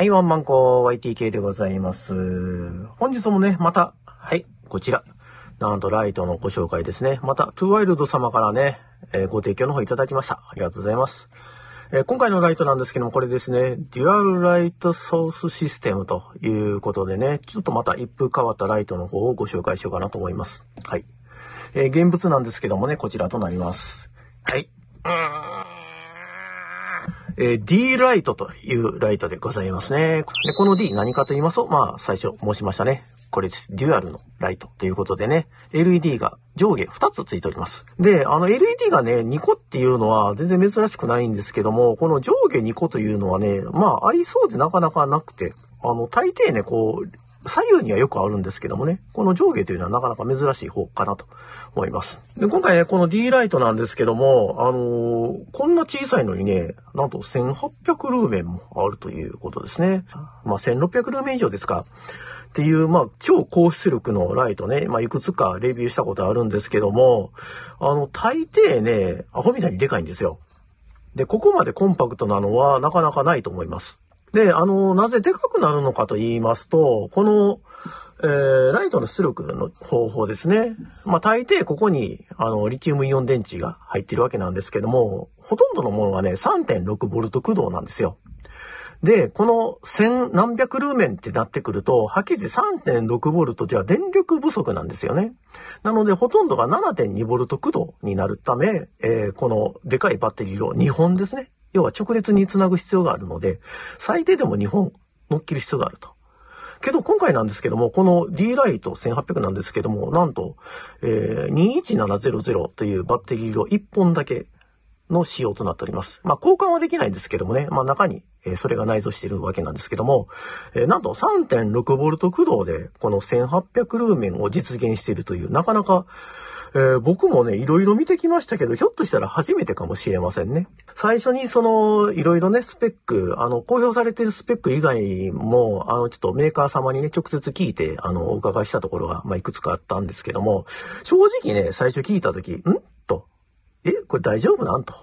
はい、ワンマンコ YTK でございます。本日もね、また、はい、こちら。なんとライトのご紹介ですね。また、トゥワイルド様からね、えー、ご提供の方いただきました。ありがとうございます。えー、今回のライトなんですけども、これですね、デュアルライトソースシステムということでね、ちょっとまた一風変わったライトの方をご紹介しようかなと思います。はい。えー、現物なんですけどもね、こちらとなります。はい。えー、D ライトというライトでございますね。でこの D 何かと言いますと、まあ最初申しましたね。これです。デュアルのライトということでね、LED が上下2つついております。で、あの LED がね、2個っていうのは全然珍しくないんですけども、この上下2個というのはね、まあありそうでなかなかなくて、あの、大抵ね、こう、左右にはよくあるんですけどもね、この上下というのはなかなか珍しい方かなと思います。で、今回ね、この D ライトなんですけども、あのー、こんな小さいのにね、なんと1800ルーメンもあるということですね。まあ、1600ルーメン以上ですか。っていう、まあ、超高出力のライトね、まあ、いくつかレビューしたことあるんですけども、あの、大抵ね、アホみたいにでかいんですよ。で、ここまでコンパクトなのはなかなかないと思います。で、あの、なぜでかくなるのかと言いますと、この、えー、ライトの出力の方法ですね。まあ、大抵ここに、あの、リチウムイオン電池が入ってるわけなんですけども、ほとんどのものがね、3.6V 駆動なんですよ。で、この千何百ルーメンってなってくると、はっきり言って3.6ボルトじゃ電力不足なんですよね。なので、ほとんどが7.2ボルト駆動になるため、えー、このでかいバッテリーを2本ですね。要は直列につなぐ必要があるので、最低でも2本乗っ切る必要があると。けど今回なんですけども、この D ライト1800なんですけども、なんと、えー、21700というバッテリーを1本だけの仕様となっております。まあ、交換はできないんですけどもね、まあ、中に、えそれが内蔵しているわけなんですけども、えなんと 3.6V 駆動で、この1800ルーメンを実現しているという、なかなか、えー、僕もね、いろいろ見てきましたけど、ひょっとしたら初めてかもしれませんね。最初にその、いろいろね、スペック、あの、公表されてるスペック以外も、あの、ちょっとメーカー様にね、直接聞いて、あの、お伺いしたところが、まあ、いくつかあったんですけども、正直ね、最初聞いたとき、んと、え、これ大丈夫なんと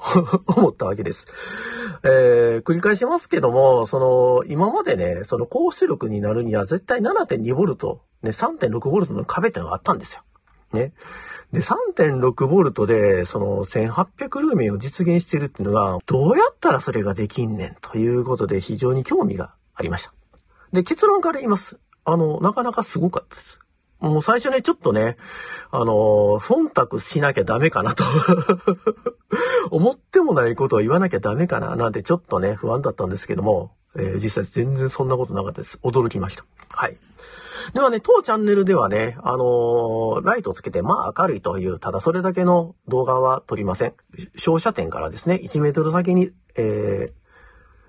思ったわけです。えー、繰り返しますけども、その、今までね、その高出力になるには絶対 7.2V、ね、3.6V の壁ってのがあったんですよ。ね。で、3.6V で、その1800ルーメンを実現してるっていうのが、どうやったらそれができんねんということで非常に興味がありました。で、結論から言います。あの、なかなかすごかったです。もう最初ね、ちょっとね、あのー、忖度しなきゃダメかなと 思ってもないことを言わなきゃダメかな、なんてちょっとね、不安だったんですけども、えー、実際全然そんなことなかったです。驚きました。はい。ではね、当チャンネルではね、あのー、ライトをつけて、まあ明るいという、ただそれだけの動画は撮りません。照射点からですね、1メートル先に、えー、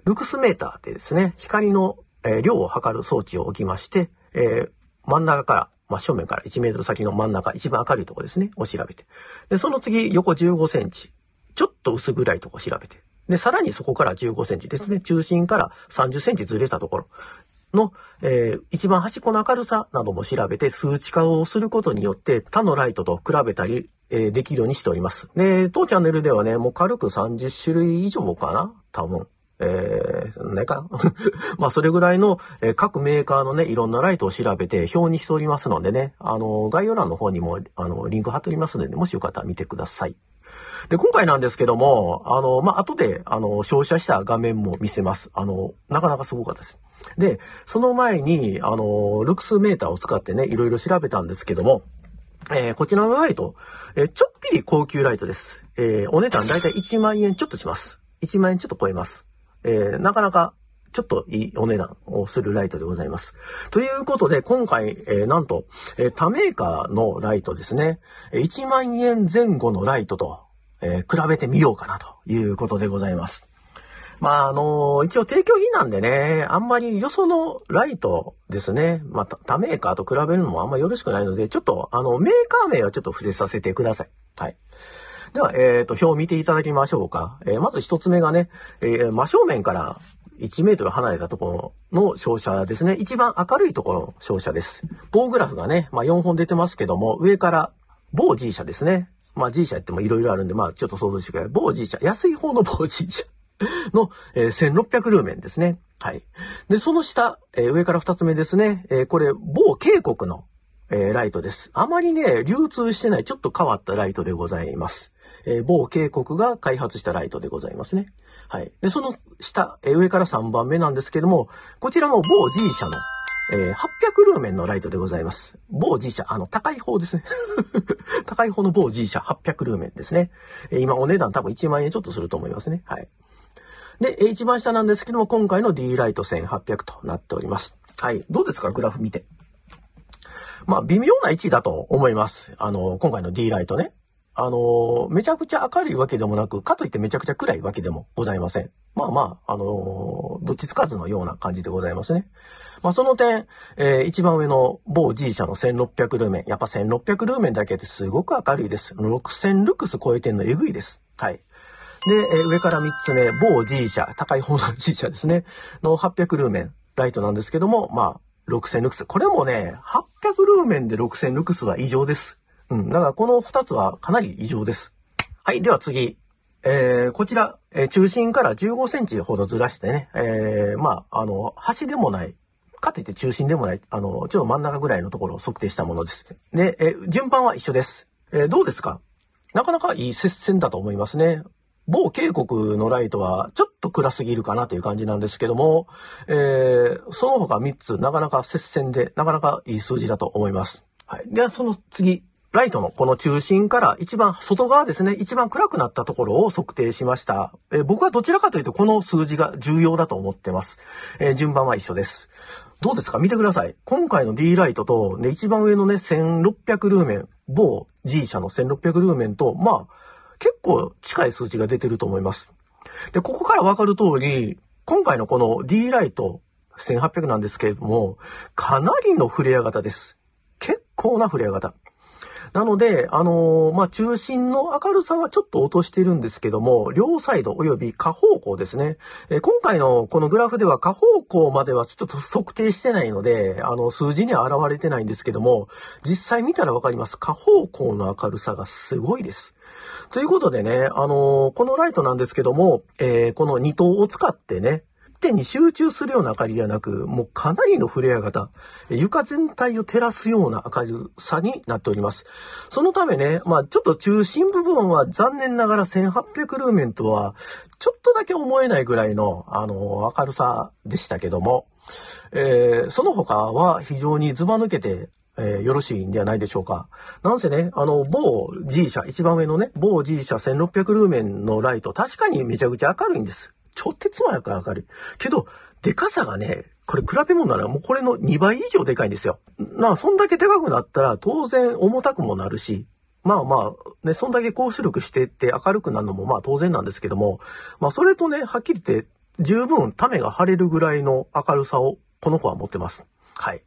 ルクスメーターでですね、光の、えー、量を測る装置を置きまして、えー、真ん中から、まあ、正面から1メートル先の真ん中、一番明るいところですね、を調べて。で、その次、横15センチ、ちょっと薄暗いとこ調べて。で、さらにそこから15センチですね、中心から30センチずれたところの、えー、一番端っこの明るさなども調べて数値化をすることによって他のライトと比べたり、えー、できるようにしております。で、当チャンネルではね、もう軽く30種類以上かな多分。えー、ないかな まあ、それぐらいの、えー、各メーカーのね、いろんなライトを調べて表にしておりますのでね、あの、概要欄の方にも、あの、リンク貼っておりますので、ね、もしよかったら見てください。で、今回なんですけども、あの、まあ、後で、あの、照射した画面も見せます。あの、なかなかすごかったです。で、その前に、あの、ルクスメーターを使ってね、いろいろ調べたんですけども、えー、こちらのライト、えー、ちょっぴり高級ライトです。えー、お値段だいたい1万円ちょっとします。1万円ちょっと超えます。えなかなかちょっといいお値段をするライトでございます。ということで、今回、えー、なんと、えー、他メーカーのライトですね、1万円前後のライトと、えー、比べてみようかなということでございます。まあ、あのー、一応提供品なんでね、あんまりよそのライトですね、まあ、他メーカーと比べるのもあんまよろしくないので、ちょっと、あの、メーカー名はちょっと伏せさせてください。はい。では、えっ、ー、と、表を見ていただきましょうか。えー、まず一つ目がね、えー、真正面から1メートル離れたところの照射ですね。一番明るいところの照射です。棒グラフがね、まあ、4本出てますけども、上から棒 G 社ですね。まあ G 社ってもいろいろあるんで、まあちょっと想像してください。棒 G 社、安い方の棒 G 社 の、えー、1600ルーメンですね。はい。で、その下、えー、上から2つ目ですね。えー、これ、某渓谷の、えライトです。あまりね、流通してないちょっと変わったライトでございます。え某渓谷が開発したライトでございますね。はい。で、その下、え上から3番目なんですけども、こちらも某 G 社の、えー、800ルーメンのライトでございます。某 G 社、あの、高い方ですね。高い方の某 G 社800ルーメンですね。え今お値段多分1万円ちょっとすると思いますね。はい。で、一番下なんですけども、今回の D ライト1800となっております。はい。どうですかグラフ見て。まあ、微妙な位置だと思います。あの、今回の D ライトね。あの、めちゃくちゃ明るいわけでもなく、かといってめちゃくちゃ暗いわけでもございません。まあまあ、あのー、どっちつかずのような感じでございますね。まあその点、えー、一番上の某 G 社の1600ルーメン。やっぱ1600ルーメンだけってすごく明るいです。6000ルクス超えてんのえぐいです。はい。で、えー、上から3つ目、某 G 社、高い方の G 社ですね、の800ルーメン、ライトなんですけども、まあ、6000ルクス。これもね、800ルーメンで6000ルクスは異常です。うん。だからこの2つはかなり異常です。はい。では次。えー、こちら、えー、中心から15センチほどずらしてね、えー、まあ、あの、端でもない、かといって中心でもない、あの、ちょっと真ん中ぐらいのところを測定したものです。で、えー、順番は一緒です。えー、どうですかなかなかいい接戦だと思いますね。某渓谷のライトはちょっと暗すぎるかなという感じなんですけども、えー、その他3つ、なかなか接戦で、なかなかいい数字だと思います。はい。では、その次、ライトのこの中心から一番外側ですね、一番暗くなったところを測定しました。え僕はどちらかというとこの数字が重要だと思ってます。えー、順番は一緒です。どうですか見てください。今回の D ライトと、ね、一番上のね、1600ルーメン、某 G 社の1600ルーメンと、まあ、結構近い数字が出てると思います。で、ここからわかる通り、今回のこの D ライト1800なんですけれども、かなりのフレア型です。結構なフレア型。なので、あのー、まあ、中心の明るさはちょっと落としてるんですけども、両サイド及び下方向ですね。えー、今回のこのグラフでは下方向まではちょっと測定してないので、あの、数字には現れてないんですけども、実際見たらわかります。下方向の明るさがすごいです。ということでね、あのー、このライトなんですけども、えー、この2灯を使ってね、点に集中するような明かりではなく、もうかなりのフレア型、床全体を照らすような明るさになっております。そのためね、まあちょっと中心部分は残念ながら1800ルーメンとは、ちょっとだけ思えないぐらいの、あの、明るさでしたけども、えー、その他は非常にズバ抜けてえー、よろしいんではないでしょうか。なんせね、あの、某 G 社、一番上のね、某 G 社1600ルーメンのライト、確かにめちゃくちゃ明るいんです。ちょっつもやからわかる。けど、でかさがね、これ比べ物ならもうこれの2倍以上でかいんですよ。なあ、そんだけでかくなったら当然重たくもなるし、まあまあ、ね、そんだけ高出力してって明るくなるのもまあ当然なんですけども、まあそれとね、はっきり言って十分種が張れるぐらいの明るさをこの子は持ってます。はい。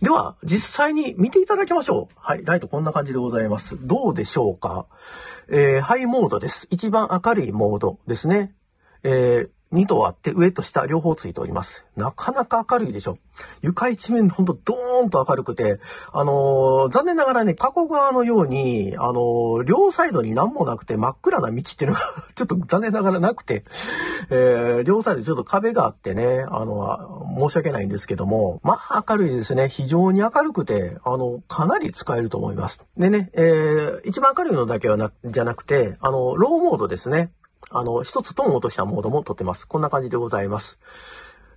では、実際に見ていただきましょう。はい、ライトこんな感じでございます。どうでしょうかえー、ハイモードです。一番明るいモードですね。えー、2頭あって上と下両方ついております。なかなか明るいでしょ。床一面ほんとドーンと明るくて、あのー、残念ながらね、加古川のように、あのー、両サイドに何もなくて真っ暗な道っていうのが ちょっと残念ながらなくて、えー、両サイドちょっと壁があってね、あの申し訳ないんですけども、まあ明るいですね。非常に明るくて、あの、かなり使えると思います。でね、えー、一番明るいのだけはな、じゃなくて、あの、ローモードですね。あの、一つトーンを落としたモードも撮ってます。こんな感じでございます。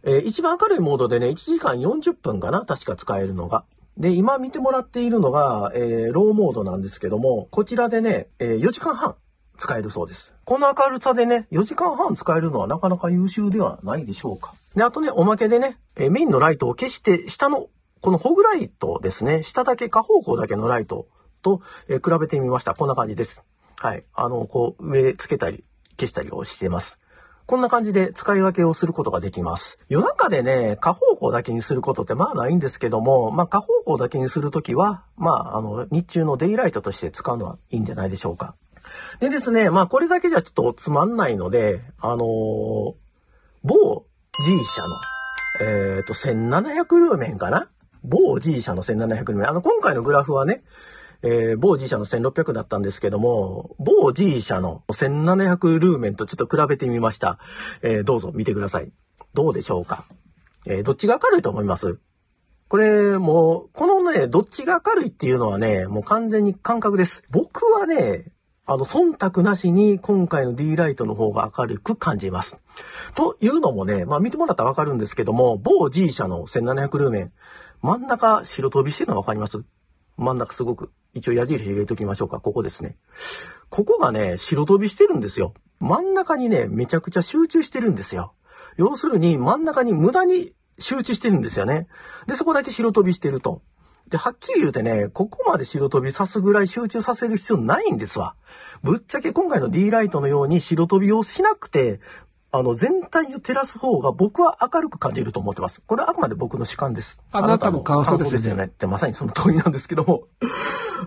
えー、一番明るいモードでね、1時間40分かな確か使えるのが。で、今見てもらっているのが、えー、ローモードなんですけども、こちらでね、えー、4時間半使えるそうです。この明るさでね、4時間半使えるのはなかなか優秀ではないでしょうか。で、あとね、おまけでね、えー、メインのライトを消して、下の、このホグライトですね、下だけ、下方向だけのライトと、え比べてみました。こんな感じです。はい。あの、こう、上つけたり、消したりをしてます。こんな感じで使い分けをすることができます。夜中でね、下方向だけにすることってまあないんですけども、まあ下方向だけにするときは、まああの日中のデイライトとして使うのはいいんじゃないでしょうか。でですね、まあこれだけじゃちょっとつまんないので、あのー、某 G 社の、えっ、ー、と、1700ルーメンかな某 G 社の1700ルーメン。あの、今回のグラフはね、えー、某 G 社の1600だったんですけども、某 G 社の1700ルーメンとちょっと比べてみました。えー、どうぞ見てください。どうでしょうかえー、どっちが明るいと思いますこれ、もう、このね、どっちが明るいっていうのはね、もう完全に感覚です。僕はね、あの、忖度なしに今回の D ライトの方が明るく感じます。というのもね、まあ見てもらったらわかるんですけども、某 G 社の1700ルーメン、真ん中白飛びしてるのわかります真ん中すごく一応矢印入れておきましょうか。ここですね。ここがね、白飛びしてるんですよ。真ん中にね、めちゃくちゃ集中してるんですよ。要するに、真ん中に無駄に集中してるんですよね。で、そこだけ白飛びしてると。で、はっきり言うてね、ここまで白飛びさすぐらい集中させる必要ないんですわ。ぶっちゃけ今回の D ライトのように白飛びをしなくて、あの、全体を照らす方が僕は明るく感じると思ってます。これはあくまで僕の主観です。あなたの感想ですよね。ってまさにその通りなんですけども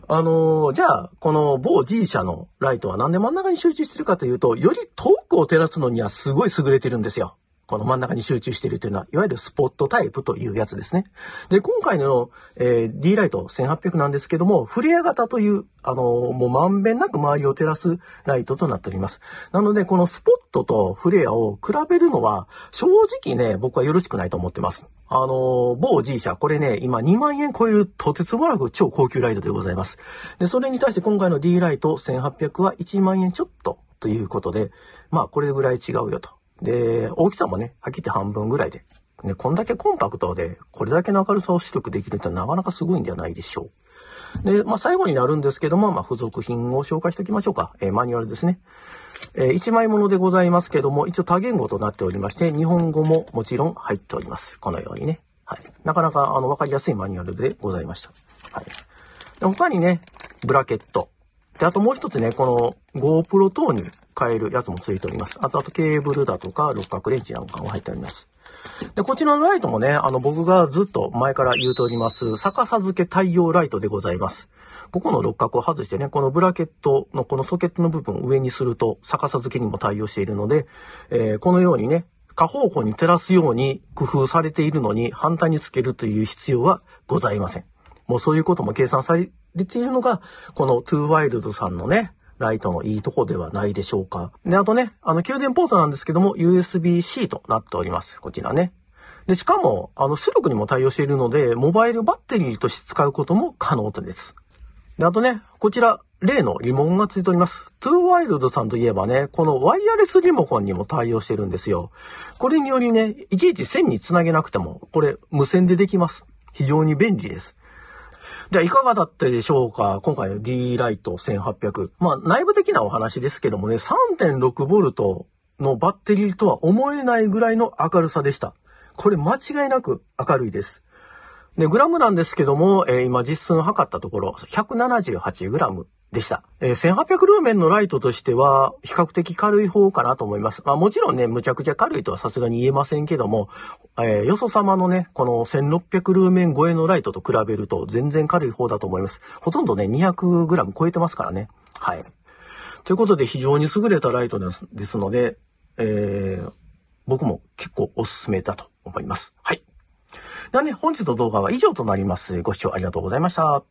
あのー、じゃあ、この某 G 社のライトはなんで真ん中に集中してるかというと、より遠くを照らすのにはすごい優れてるんですよ。この真ん中に集中しているというのは、いわゆるスポットタイプというやつですね。で、今回の、えー、D ライト1800なんですけども、フレア型という、あのー、もうまんべんなく周りを照らすライトとなっております。なので、このスポットとフレアを比べるのは、正直ね、僕はよろしくないと思ってます。あの、某 G 社、これね、今2万円超えるとてつもなく超高級ライトでございます。で、それに対して今回の D ライト1800は1万円ちょっとということで、まあこれぐらい違うよと。で、大きさもね、はっきり言って半分ぐらいで。ね、こんだけコンパクトで、これだけの明るさを出力できるってなかなかすごいんではないでしょう。で、まあ、最後になるんですけども、まあ、付属品を紹介しておきましょうか。えー、マニュアルですね。えー、1枚物でございますけども、一応多言語となっておりまして、日本語ももちろん入っております。このようにね。はい。なかなか、あの、わかりやすいマニュアルでございました。はい。で他にね、ブラケット。で、あともう一つね、この GoPro 投入。買えるやつも付いております。あと、あとケーブルだとか、六角レンチなんかも入っております。で、こちらのライトもね、あの、僕がずっと前から言うております、逆さ付け対応ライトでございます。ここの六角を外してね、このブラケットのこのソケットの部分を上にすると逆さ付けにも対応しているので、えー、このようにね、下方向に照らすように工夫されているのに反対につけるという必要はございません。もうそういうことも計算されているのが、このトゥーワイルドさんのね、ライトのいいとこではないでしょうか。で、あとね、あの、給電ポートなんですけども、USB-C となっております。こちらね。で、しかも、あの、出力にも対応しているので、モバイルバッテリーとして使うことも可能です。で、あとね、こちら、例のリモコンがついております。トゥーワイルドさんといえばね、このワイヤレスリモコンにも対応してるんですよ。これによりね、いちいち線につなげなくても、これ無線でできます。非常に便利です。では、いかがだったでしょうか今回の D ライト1800。まあ、内部的なお話ですけどもね、3.6V のバッテリーとは思えないぐらいの明るさでした。これ間違いなく明るいです。で、グラムなんですけども、えー、今実寸測ったところ、178グラムでした。えー、1800ルーメンのライトとしては、比較的軽い方かなと思います。まあもちろんね、むちゃくちゃ軽いとはさすがに言えませんけども、えー、よそ様のね、この1600ルーメン超えのライトと比べると全然軽い方だと思います。ほとんどね、200g 超えてますからね。はい。ということで非常に優れたライトですですので、えー、僕も結構おすすめだと思います。はい。ではね、本日の動画は以上となります。ご視聴ありがとうございました。